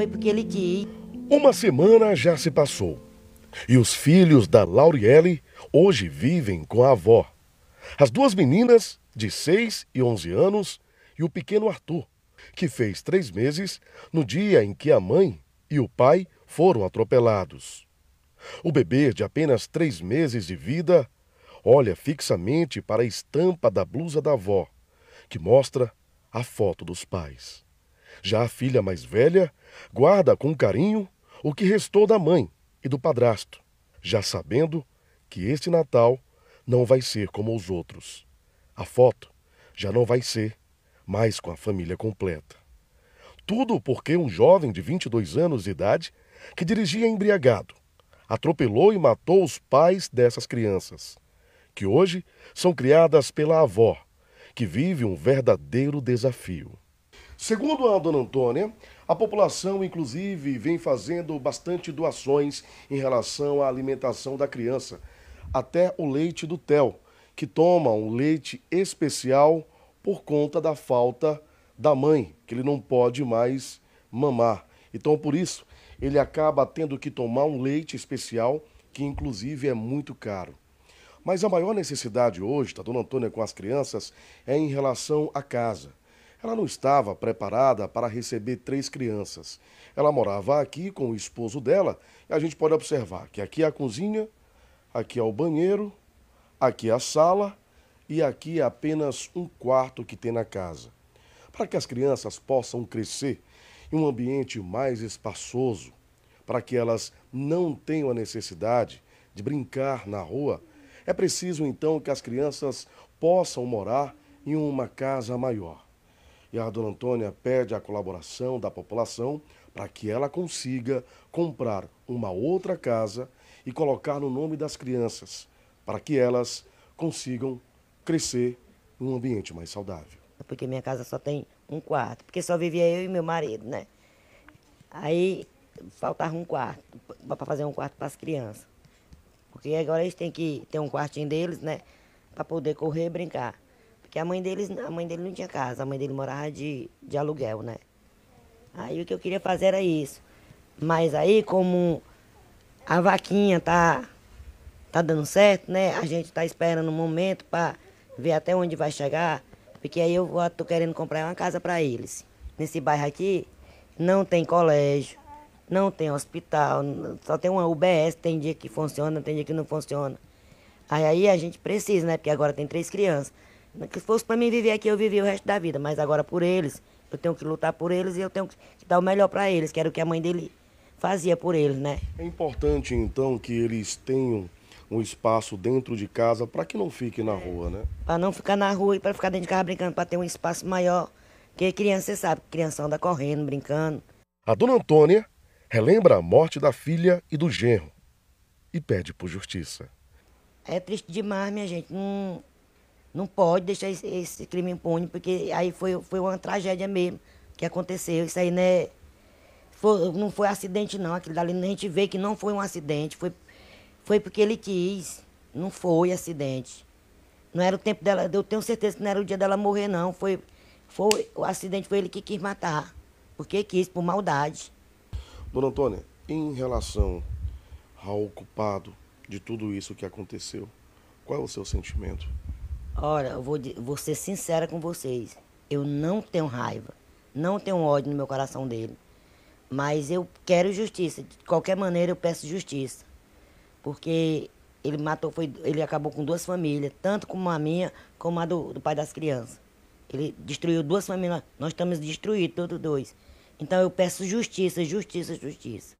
foi porque ele quis. Uma semana já se passou e os filhos da Laurielle hoje vivem com a avó. As duas meninas, de 6 e 11 anos, e o pequeno Arthur, que fez três meses no dia em que a mãe e o pai foram atropelados. O bebê, de apenas três meses de vida, olha fixamente para a estampa da blusa da avó, que mostra a foto dos pais. Já a filha mais velha guarda com carinho o que restou da mãe e do padrasto, já sabendo que este Natal não vai ser como os outros. A foto já não vai ser mais com a família completa. Tudo porque um jovem de 22 anos de idade, que dirigia embriagado, atropelou e matou os pais dessas crianças, que hoje são criadas pela avó, que vive um verdadeiro desafio. Segundo a dona Antônia, a população, inclusive, vem fazendo bastante doações em relação à alimentação da criança, até o leite do TEL, que toma um leite especial por conta da falta da mãe, que ele não pode mais mamar. Então, por isso, ele acaba tendo que tomar um leite especial, que inclusive é muito caro. Mas a maior necessidade hoje da tá, Dona Antônia com as crianças é em relação à casa. Ela não estava preparada para receber três crianças. Ela morava aqui com o esposo dela e a gente pode observar que aqui é a cozinha, aqui é o banheiro, aqui é a sala e aqui é apenas um quarto que tem na casa. Para que as crianças possam crescer em um ambiente mais espaçoso, para que elas não tenham a necessidade de brincar na rua, é preciso então que as crianças possam morar em uma casa maior. E a dona Antônia pede a colaboração da população para que ela consiga comprar uma outra casa e colocar no nome das crianças, para que elas consigam crescer num ambiente mais saudável. É porque minha casa só tem um quarto, porque só vivia eu e meu marido, né? Aí faltava um quarto, para fazer um quarto para as crianças. Porque agora eles têm que ter um quartinho deles, né? Para poder correr e brincar. Porque a mãe, deles, a mãe dele não tinha casa, a mãe dele morava de, de aluguel, né? Aí o que eu queria fazer era isso. Mas aí, como a vaquinha tá, tá dando certo, né? A gente tá esperando um momento para ver até onde vai chegar. Porque aí eu vou, tô querendo comprar uma casa para eles. Nesse bairro aqui, não tem colégio, não tem hospital, só tem uma UBS, tem dia que funciona, tem dia que não funciona. Aí, aí a gente precisa, né? Porque agora tem três crianças. Né? Que fosse para mim viver aqui, eu vivi o resto da vida. Mas agora por eles, eu tenho que lutar por eles e eu tenho que dar o melhor para eles, que era o que a mãe dele fazia por eles, né? É importante, então, que eles tenham um espaço dentro de casa para que não fique na é. rua, né? Para não ficar na rua e para ficar dentro de casa brincando, para ter um espaço maior. Porque criança, você sabe, criança anda correndo, brincando. A dona Antônia relembra a morte da filha e do genro e pede por justiça. É triste demais, minha gente. Não, hum, não pode deixar esse, esse crime impune, porque aí foi, foi uma tragédia mesmo que aconteceu. Isso aí, né? Foi, não foi acidente, não. Aquilo dali a gente vê que não foi um acidente. Foi, foi porque ele quis. Não foi acidente. Não era o tempo dela. Eu tenho certeza que não era o dia dela morrer, não. Foi, foi o acidente foi ele que quis matar. Porque quis, por maldade. Dona Antônia, em relação ao culpado de tudo isso que aconteceu, qual é o seu sentimento? Olha, eu vou, vou ser sincera com vocês. Eu não tenho raiva, não tenho ódio no meu coração dele. Mas eu quero justiça. De qualquer maneira, eu peço justiça. Porque ele matou, foi, ele acabou com duas famílias, tanto como a minha, como a do, do pai das crianças. Ele destruiu duas famílias, nós estamos destruídos, todos dois. Então eu peço justiça, justiça, justiça.